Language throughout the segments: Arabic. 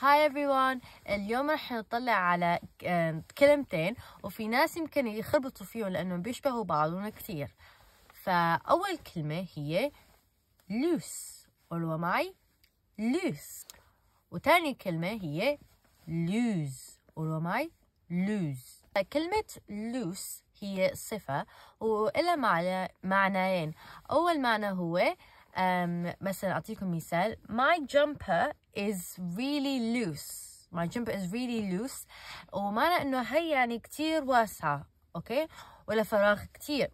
هاي ايفريون اليوم رح نطلع على كلمتين وفي ناس يمكن يخربطوا فيهم لأنهم بيشبهوا بعضهم كثير فأول كلمة هي لوس قولوا معي لوس وثاني كلمة هي لوز قولوا معي لوز كلمة لوس هي صفة وإلها معنى معنيين أول معنى هو um, مثلا أعطيكم مثال my jumper is really loose my jumper is really loose ومعنى إنه هي يعني كتير واسعة أوكي ولا فراغ كتير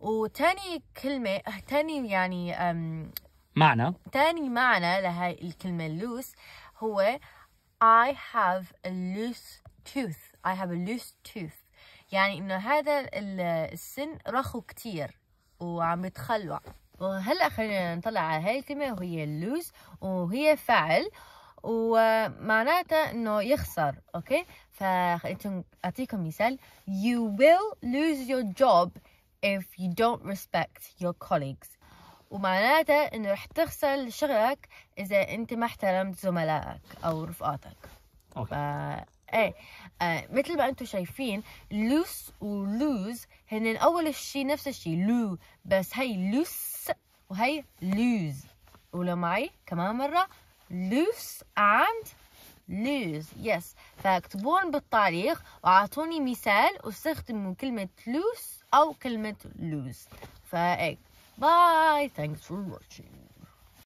وتاني كلمة تاني يعني um, معنى تاني معنى لهاي الكلمة loose هو I have a loose tooth I have a loose tooth يعني إنه هذا السن رخو كتير وعم يتخلع وهلا خلينا نطلع على هاي الكلمة وهي lose وهي فعل ومعناتها انه يخسر اوكي فخليتهم اعطيكم مثال you will lose your job if you don't respect your colleagues ومعناتها انه رح تخسر شغلك اذا انت ما احترمت زملائك او رفقاتك اوكي ايه آه مثل ما انتم شايفين لوس ولوز هن اول شيء نفس الشيء لو بس هي لوس وهي lose قولوا معي كمان مرة loose and لوز yes فاكتبون بالتاريخ وأعطوني مثال واستخدموا كلمة لوس أو كلمة lose فاي باي ثانكس فور واتشينج